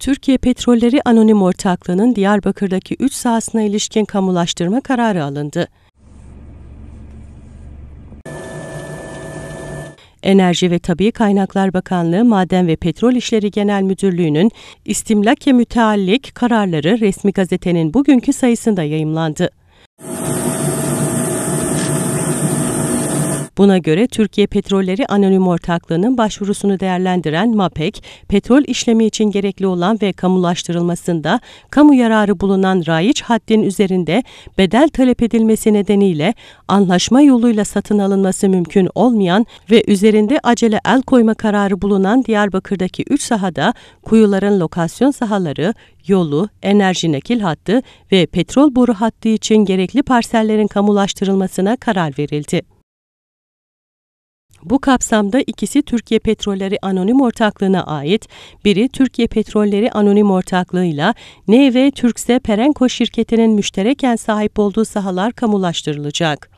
Türkiye Petrolleri Anonim Ortaklığı'nın Diyarbakır'daki 3 sahasına ilişkin kamulaştırma kararı alındı. Enerji ve Tabi Kaynaklar Bakanlığı Maden ve Petrol İşleri Genel Müdürlüğü'nün istimlak ve müteallik kararları resmi gazetenin bugünkü sayısında yayımlandı. Buna göre Türkiye Petrolleri Anonim Ortaklığı'nın başvurusunu değerlendiren MAPEK, petrol işlemi için gerekli olan ve kamulaştırılmasında kamu yararı bulunan rayiç haddin üzerinde bedel talep edilmesi nedeniyle anlaşma yoluyla satın alınması mümkün olmayan ve üzerinde acele el koyma kararı bulunan Diyarbakır'daki 3 sahada kuyuların lokasyon sahaları, yolu, enerji nekil hattı ve petrol boru hattı için gerekli parsellerin kamulaştırılmasına karar verildi. Bu kapsamda ikisi Türkiye Petrolleri Anonim Ortaklığı'na ait, biri Türkiye Petrolleri Anonim Ortaklığı'yla NV Türkse Perenko şirketinin müştereken sahip olduğu sahalar kamulaştırılacak.